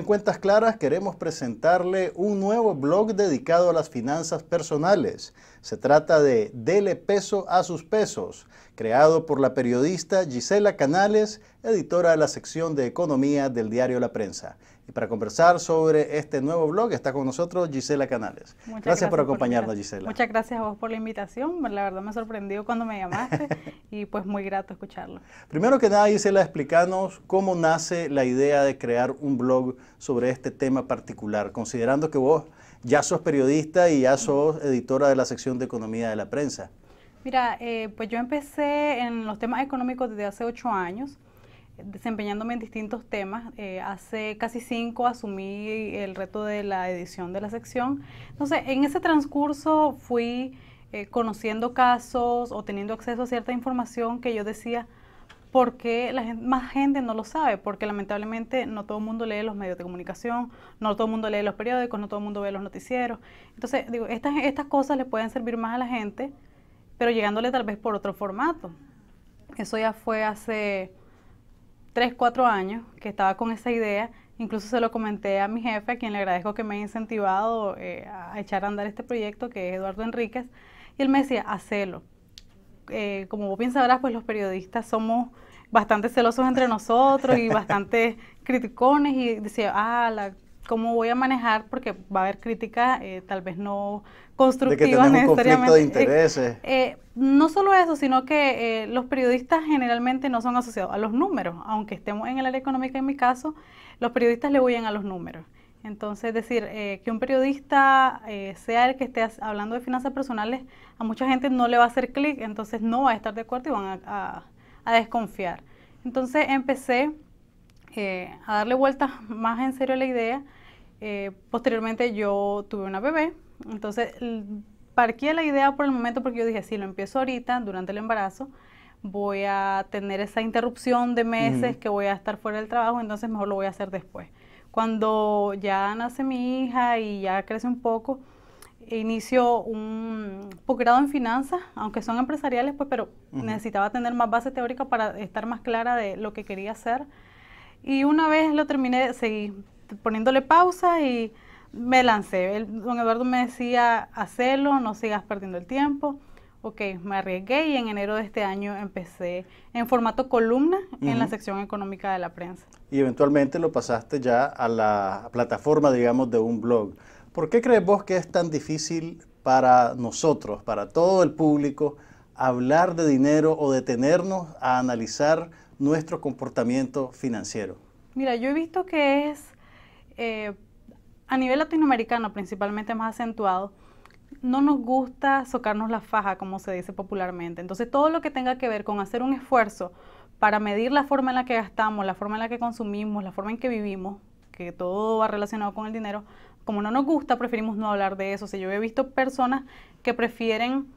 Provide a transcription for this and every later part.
en Cuentas Claras queremos presentarle un nuevo blog dedicado a las finanzas personales. Se trata de Dele peso a sus pesos, creado por la periodista Gisela Canales, editora de la sección de economía del diario La Prensa. Y para conversar sobre este nuevo blog está con nosotros Gisela Canales. Muchas gracias, por acompañarnos, Gisela. Muchas gracias a vos por la invitación. La verdad me sorprendió cuando me llamaste y pues muy grato escucharlo. Primero que nada, Gisela, explícanos cómo nace la idea de crear un blog sobre este tema particular, considerando que vos ya sos periodista y ya sos editora de la sección de economía de la prensa. Mira, eh, pues yo empecé en los temas económicos desde hace ocho años desempeñándome en distintos temas. Eh, hace casi cinco asumí el reto de la edición de la sección. Entonces, en ese transcurso fui eh, conociendo casos o teniendo acceso a cierta información que yo decía, ¿por qué la más gente no lo sabe? Porque lamentablemente no todo el mundo lee los medios de comunicación, no todo el mundo lee los periódicos, no todo el mundo ve los noticieros. Entonces, digo, estas, estas cosas le pueden servir más a la gente, pero llegándole tal vez por otro formato. Eso ya fue hace tres, cuatro años que estaba con esa idea. Incluso se lo comenté a mi jefe, a quien le agradezco que me haya incentivado eh, a echar a andar este proyecto, que es Eduardo Enríquez. Y él me decía, hacelo. Eh, como vos bien sabrás, pues los periodistas somos bastante celosos entre nosotros y bastante criticones y decía, ah, la cómo voy a manejar, porque va a haber críticas eh, tal vez no constructivas de necesariamente. de intereses. Eh, no solo eso, sino que eh, los periodistas generalmente no son asociados a los números, aunque estemos en el área económica en mi caso, los periodistas le huyen a los números. Entonces, decir que un periodista sea el que esté hablando de finanzas personales, a mucha gente no le va a hacer clic, entonces no va a estar de acuerdo y van a, desconfiar. Entonces empecé a darle vueltas más en serio a la idea eh, posteriormente yo tuve una bebé, entonces parqué la idea por el momento porque yo dije, si lo empiezo ahorita, durante el embarazo, voy a tener esa interrupción de meses que voy a estar fuera del trabajo, entonces mejor lo voy a hacer después. Cuando ya nace mi hija y ya crece un poco, inicio un posgrado en finanzas, aunque son empresariales, pues, pero necesitaba tener más base teórica para estar más clara de lo que quería hacer. Y una vez lo terminé, seguí poniéndole pausa y me lancé. El, don Eduardo me decía, hacelo, no sigas perdiendo el tiempo. Ok, me arriesgué y en enero de este año empecé en formato columna en la sección económica de la prensa. Y eventualmente lo pasaste ya a la plataforma, digamos, de un blog. ¿Por qué crees vos que es tan difícil para nosotros, para todo el público, hablar de dinero o detenernos a analizar nuestro comportamiento financiero? Mira, yo he visto que es eh, a nivel latinoamericano, principalmente más acentuado, no nos gusta socarnos la faja, como se dice popularmente. Entonces, todo lo que tenga que ver con hacer un esfuerzo para medir la forma en la que gastamos, la forma en la que consumimos, la forma en que vivimos, que todo va relacionado con el dinero, como no nos gusta, preferimos no hablar de eso. O yo he visto personas que prefieren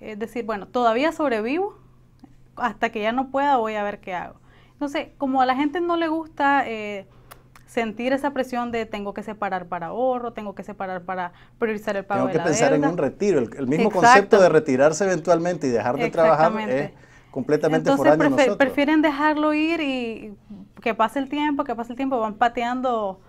eh, decir, bueno, todavía sobrevivo, hasta que ya no pueda voy a ver qué hago. Entonces, como a la gente no le gusta... Eh, sentir esa presión de tengo que separar para ahorro, tengo que separar para priorizar el pago de la deuda. que pensar en un retiro. El, mismo concepto de retirarse eventualmente y dejar de trabajar es completamente Entonces, prefieren dejarlo ir y que pase el tiempo, que pase el tiempo, van pateando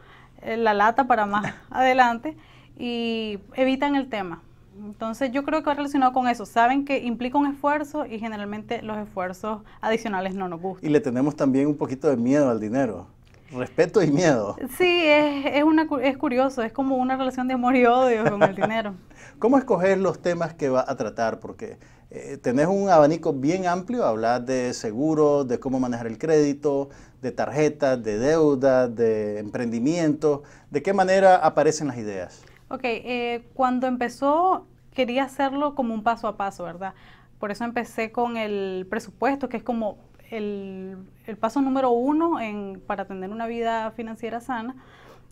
eh, la lata para más adelante y evitan el tema. Entonces yo creo que va relacionado con eso. Saben que implica un esfuerzo y generalmente los esfuerzos adicionales no nos gustan. Y le tenemos también un poquito de miedo al dinero respeto y miedo. Sí, es, es, una, es curioso, es como una relación de amor y odio con el dinero. ¿Cómo escoger los temas que va a tratar? Porque eh, tenés un abanico bien amplio, hablas de seguro, de cómo manejar el crédito, de tarjetas, de deuda, de emprendimiento. ¿De qué manera aparecen las ideas? Ok, eh, cuando empezó quería hacerlo como un paso a paso, ¿verdad? Por eso empecé con el presupuesto, que es como el, paso número uno en, para tener una vida financiera sana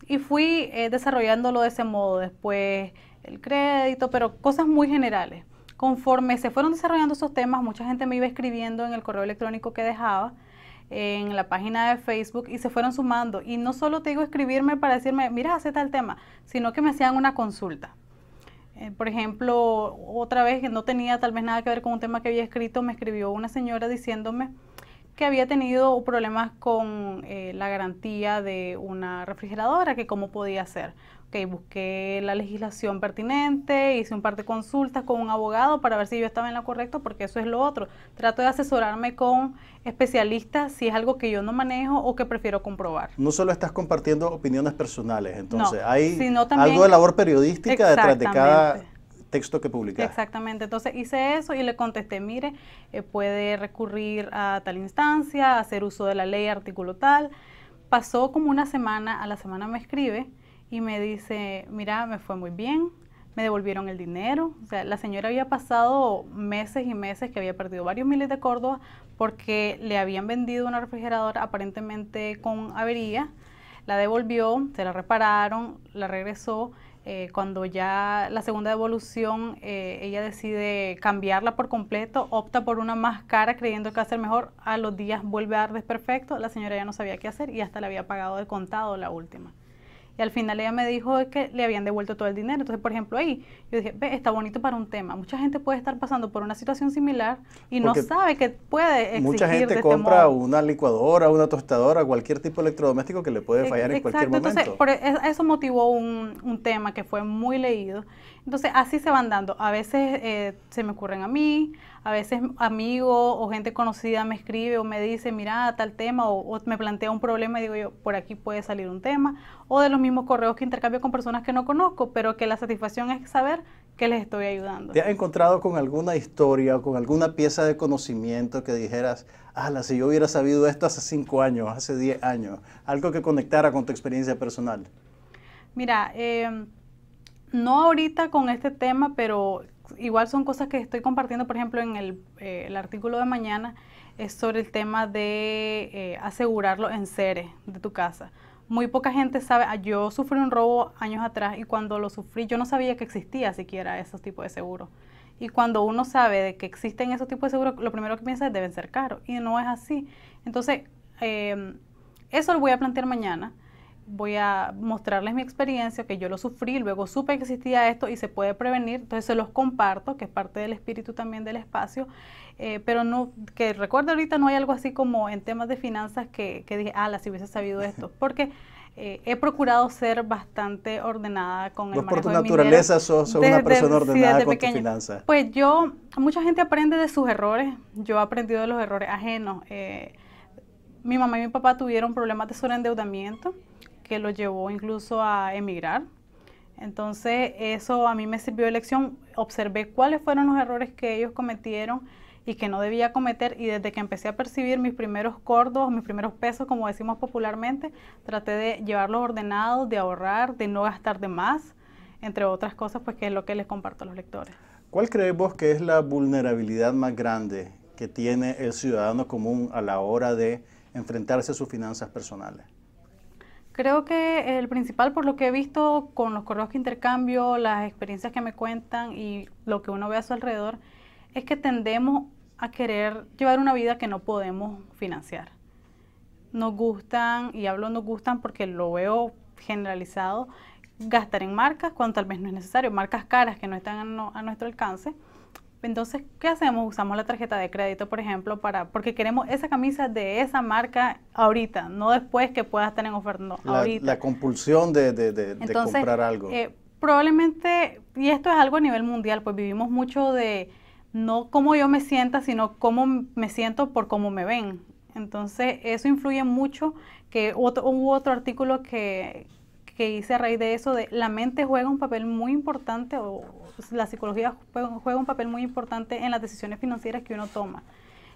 y fui eh, desarrollándolo de ese modo. Después el crédito, pero cosas muy generales. Conforme se fueron desarrollando esos temas, mucha gente me iba escribiendo en el correo electrónico que dejaba, en la página de Facebook, y se fueron sumando. Y no solo te digo escribirme para decirme, mira, hace tal tema, sino que me hacían una consulta. Eh, por ejemplo, otra vez que no tenía tal vez nada que ver con un tema que había escrito, me escribió una señora diciéndome, que había tenido problemas con eh, la garantía de una refrigeradora, que cómo podía hacer. Okay, busqué la legislación pertinente, hice un par de consultas con un abogado para ver si yo estaba en la correcta porque eso es lo otro. Trato de asesorarme con especialistas si es algo que yo no manejo o que prefiero comprobar. No solo estás compartiendo opiniones personales, entonces hay algo de labor periodística detrás de cada texto que publicar Exactamente, entonces hice eso y le contesté, mire, eh, puede recurrir a tal instancia, hacer uso de la ley, artículo tal. Pasó como una semana, a la semana me escribe y me dice, mira, me fue muy bien, me devolvieron el dinero. O sea, la señora había pasado meses y meses que había perdido varios miles de Córdoba porque le habían vendido una refrigeradora aparentemente con avería. La devolvió, se la repararon, la regresó eh, cuando ya la segunda evolución eh, ella decide cambiarla por completo, opta por una más cara creyendo que va a ser mejor, a los días vuelve a dar desperfecto, la señora ya no sabía qué hacer y hasta le había pagado de contado la última. Y al final ella me dijo que le habían devuelto todo el dinero. Entonces, por ejemplo, ahí yo dije, ve, está bonito para un tema. Mucha gente puede estar pasando por una situación similar y no sabe que puede exigir Mucha gente este compra una licuadora, una tostadora, cualquier tipo de electrodoméstico que le puede e-, fallar en cualquier momento. Entonces, eso motivó un, tema que fue muy leído. Entonces, así se van dando. A veces eh, se me ocurren a mí, a veces amigo o gente conocida me escribe o me dice, mira, tal tema, o, me plantea un problema y digo yo, por aquí puede salir un tema, o de los mismos correos que intercambio con personas que no conozco, pero que la satisfacción es saber que les estoy ayudando. ¿Te has encontrado con alguna historia o con alguna pieza de conocimiento que dijeras, ala, si yo hubiera sabido esto hace cinco años, hace diez años, algo que conectara con tu experiencia personal? Mira, em, no ahorita con este tema, pero igual son cosas que estoy compartiendo, por ejemplo, en el, eh, artículo de mañana, es sobre el tema de eh, asegurarlo en seres de tu casa. Muy poca gente sabe, ah, yo sufrí un robo años atrás y cuando lo sufrí yo no sabía que existía siquiera esos tipos de seguros. Y cuando uno sabe de que existen esos tipos de seguros, lo primero que piensa es deben ser caros y no es así. Entonces, eh, eso lo voy a plantear mañana voy a mostrarles mi experiencia, que yo lo sufrí, luego supe que existía esto y se puede prevenir, entonces se los comparto, que es parte del espíritu también del espacio, eh, pero no, que recuerdo ahorita no hay algo así como en temas de finanzas que, que dije, ah, si hubiese sabido esto, porque... Eh, he procurado ser bastante ordenada con el manejo pues por tu naturaleza sos, una persona ordenada finanzas. Pues yo, mucha gente aprende de sus errores, yo he aprendido de los errores ajenos. Eh, mi mamá y mi papá tuvieron problemas de sobreendeudamiento, que lo llevó incluso a emigrar. Entonces eso a mí me sirvió de lección, observé cuáles fueron los errores que ellos cometieron y que no debía cometer y desde que empecé a percibir mis primeros cordos, mis primeros pesos, como decimos popularmente, traté de llevarlo ordenado, de ahorrar, de no gastar de más, entre otras cosas, pues que es lo que les comparto a los lectores. ¿Cuál creemos que es la vulnerabilidad más grande que tiene el ciudadano común a la hora de enfrentarse a sus finanzas personales? Creo que el principal, por lo que he visto con los correos que intercambio, las experiencias que me cuentan y lo que uno ve a su alrededor, es que tendemos a querer llevar una vida que no podemos financiar. Nos gustan, y hablo nos gustan porque lo veo generalizado, gastar en marcas cuando tal vez no es necesario, marcas caras que no están a, a nuestro alcance entonces, ¿qué hacemos? Usamos la tarjeta de crédito, por ejemplo, para porque queremos esa camisa de esa marca ahorita, no después que pueda estar en oferta, la, compulsión de, comprar algo. Eh, probablemente, y esto es algo a nivel mundial, pues vivimos mucho de no cómo yo me sienta, sino cómo me siento por cómo me ven. Entonces, eso influye mucho, que otro, hubo otro artículo que, que hice a raíz de eso, de la mente juega un papel muy importante o pues, la psicología juega un papel muy importante en las decisiones financieras que uno toma,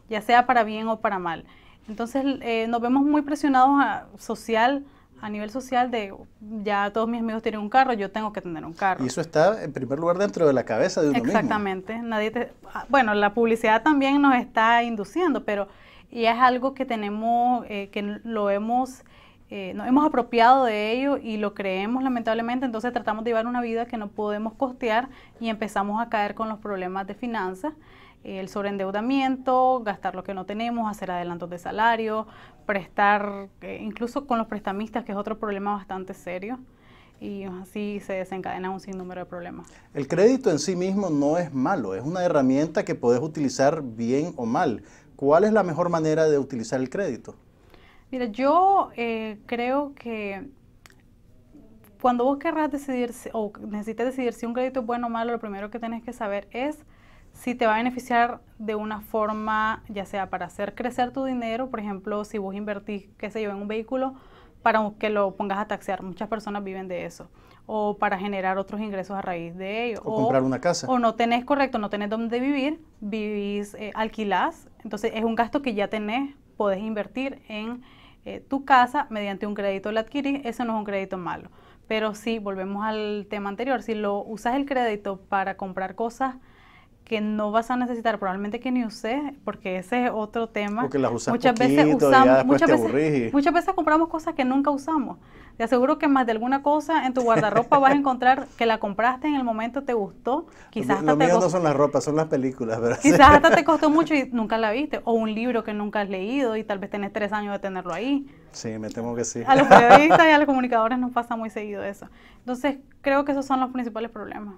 ya sea para bien o para mal. Entonces eh, nos vemos muy presionados a, social, a nivel social de ya todos mis amigos tienen un carro, yo tengo que tener un carro. Y eso está en primer lugar dentro de la cabeza de uno Exactamente. mismo. Exactamente. Nadie te, ah, bueno, la publicidad también nos está induciendo, pero y es algo que tenemos eh, que lo hemos eh, nos hemos apropiado de ello y lo creemos lamentablemente, entonces tratamos de llevar una vida que no podemos costear y empezamos a caer con los problemas de finanzas, eh, el sobreendeudamiento, gastar lo que no tenemos, hacer adelantos de salario, prestar, eh, incluso con los prestamistas, que es otro problema bastante serio. Y así se desencadenan un sinnúmero de problemas. El crédito en sí mismo no es malo, es una herramienta que puedes utilizar bien o mal. ¿Cuál es la mejor manera de utilizar el crédito? Mira, yo eh, creo que cuando vos querrás decidir o necesites decidir si un crédito es bueno o malo, lo primero que tenés que saber es si te va a beneficiar de una forma, ya sea para hacer crecer tu dinero, por ejemplo, si vos invertís, qué sé yo, en un vehículo para que lo pongas a taxear. Muchas personas viven de eso. O para generar otros ingresos a raíz de ello. O, comprar una casa. O no tenés, correcto, no tenés dónde vivir, vivís, eh, alquilás. Entonces es un gasto que ya tenés, podés invertir en eh, tu casa mediante un crédito, la adquirí, eso no es un crédito malo. Pero si volvemos al tema anterior, si lo usas el crédito para comprar cosas que no vas a necesitar, probablemente que ni uses, porque ese es otro tema. Las muchas veces usamos, muchas veces, muchas veces compramos cosas que nunca usamos. Te aseguro que más de alguna cosa en tu guardarropa vas a encontrar que la compraste en el momento, te gustó, quizás lo, hasta no son las ropas, son las películas, Quizás hasta te costó mucho y nunca la viste, o un libro que nunca has leído y tal vez tenés tres años de tenerlo ahí. Sí, me temo que sí. A los periodistas y a los comunicadores nos pasa muy seguido eso. Entonces, creo que esos son los principales problemas.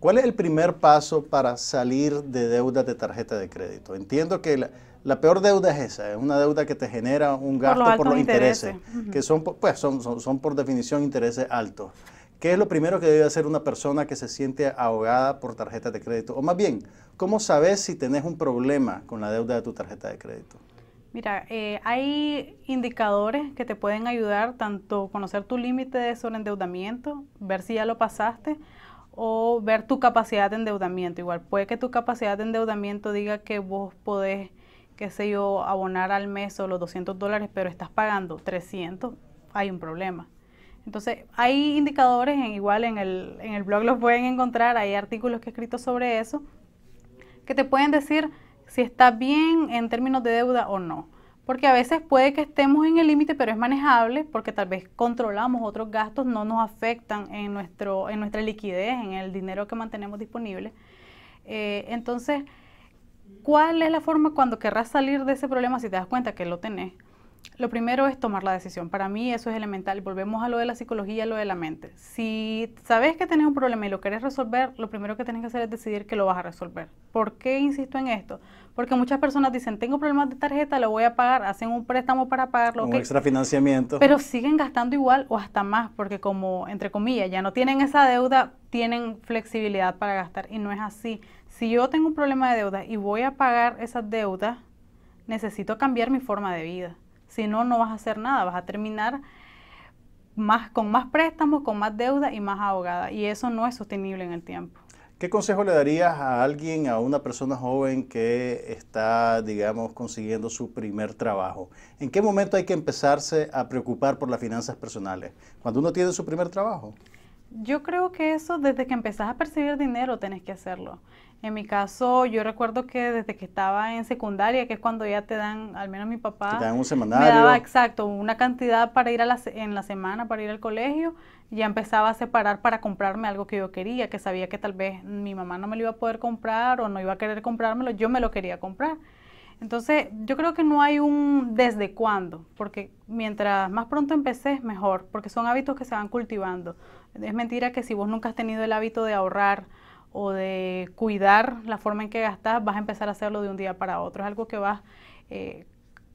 ¿Cuál es el primer paso para salir de deudas de tarjeta de crédito? Entiendo que la, peor deuda es esa, es una deuda que te genera un gasto por los, intereses, que son, pues, son, son, por definición intereses altos. ¿Qué es lo primero que debe hacer una persona que se siente ahogada por tarjeta de crédito? O más bien, ¿cómo sabes si tenés un problema con la deuda de tu tarjeta de crédito? Mira, eh, hay indicadores que te pueden ayudar tanto conocer tu límite de sobreendeudamiento, ver si ya lo pasaste, o ver tu capacidad de endeudamiento. Igual puede que tu capacidad de endeudamiento diga que vos podés, qué sé yo, abonar al mes los 200 dólares, pero estás pagando 300, hay un problema. Entonces, hay indicadores, igual en el, en el blog los pueden encontrar, hay artículos que he escrito sobre eso, que te pueden decir si está bien en términos de deuda o no porque a veces puede que estemos en el límite, pero es manejable porque tal vez controlamos otros gastos, no nos afectan en, nuestro, en nuestra liquidez, en el dinero que mantenemos disponible. Eh, entonces, ¿cuál es la forma cuando querrás salir de ese problema si te das cuenta que lo tenés? Lo primero es tomar la decisión. Para mí eso es elemental. Volvemos a lo de la psicología, a lo de la mente. Si sabes que tienes un problema y lo quieres resolver, lo primero que tienes que hacer es decidir que lo vas a resolver. ¿Por qué insisto en esto? Porque muchas personas dicen, tengo problemas de tarjeta, lo voy a pagar, hacen un préstamo para pagarlo. Un extra financiamiento. Pero siguen gastando igual o hasta más, porque como, entre comillas, ya no tienen esa deuda, tienen flexibilidad para gastar. Y no es así. Si yo tengo un problema de deuda y voy a pagar esa deuda, necesito cambiar mi forma de vida si no, no vas a hacer nada, vas a terminar más, con más préstamos, con más deuda y más ahogada. Y eso no es sostenible en el tiempo. ¿Qué consejo le darías a alguien, a una persona joven que está, digamos, consiguiendo su primer trabajo? ¿En qué momento hay que empezarse a preocupar por las finanzas personales? ¿Cuando uno tiene su primer trabajo? Yo creo que eso desde que empezás a percibir dinero tenés que hacerlo. En mi caso, yo recuerdo que desde que estaba en secundaria, que es cuando ya te dan, al menos mi papá, te dan un semanario. daba exacto una cantidad para ir a la, en la semana, para ir al colegio, ya empezaba a separar para comprarme algo que yo quería, que sabía que tal vez mi mamá no me lo iba a poder comprar o no iba a querer comprármelo, yo me lo quería comprar. Entonces, yo creo que no hay un desde cuándo, porque mientras más pronto empeces, mejor, porque son hábitos que se van cultivando. Es mentira que si vos nunca has tenido el hábito de ahorrar o de cuidar la forma en que gastas, vas a empezar a hacerlo de un día para otro. Es algo que vas eh,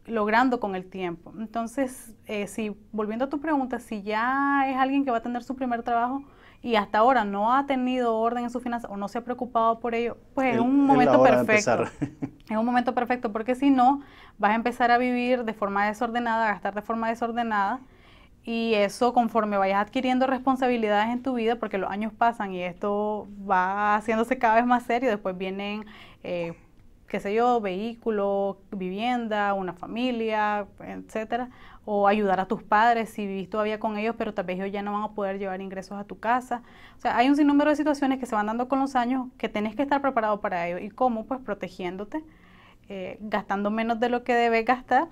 logrando con el tiempo. Entonces, eh, si volviendo a tu pregunta, si ya es alguien que va a tener su primer trabajo, y hasta ahora no ha tenido orden en su finanzas o no se ha preocupado por ello, pues es un momento perfecto. Es un momento perfecto porque si no, vas a empezar a vivir de forma desordenada, a gastar de forma desordenada y eso conforme vayas adquiriendo responsabilidades en tu vida, porque los años pasan y esto va haciéndose cada vez más serio, después vienen... Eh, qué sé yo, vehículo, vivienda, una familia, etcétera, o ayudar a tus padres si vivís todavía con ellos, pero tal vez ellos ya no van a poder llevar ingresos a tu casa. O sea, hay un sinnúmero de situaciones que se van dando con los años que tenés que estar preparado para ello. ¿Y cómo? Pues protegiéndote, eh, gastando menos de lo que debes gastar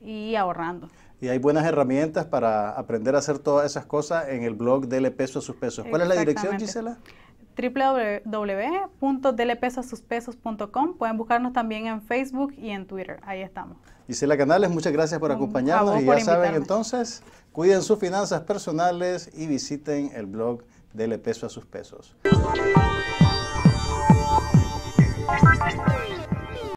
y ahorrando. Y hay buenas herramientas para aprender a hacer todas esas cosas en el blog Dele Peso a sus Pesos. ¿Cuál es la dirección, Gisela? www.delepesoasupesos.com. Pueden buscarnos también en Facebook y en Twitter. Ahí estamos. Gisela Canales, muchas gracias por acompañarnos. y ya saben entonces, cuiden sus finanzas personales y visiten el blog Dele Peso a sus Pesos.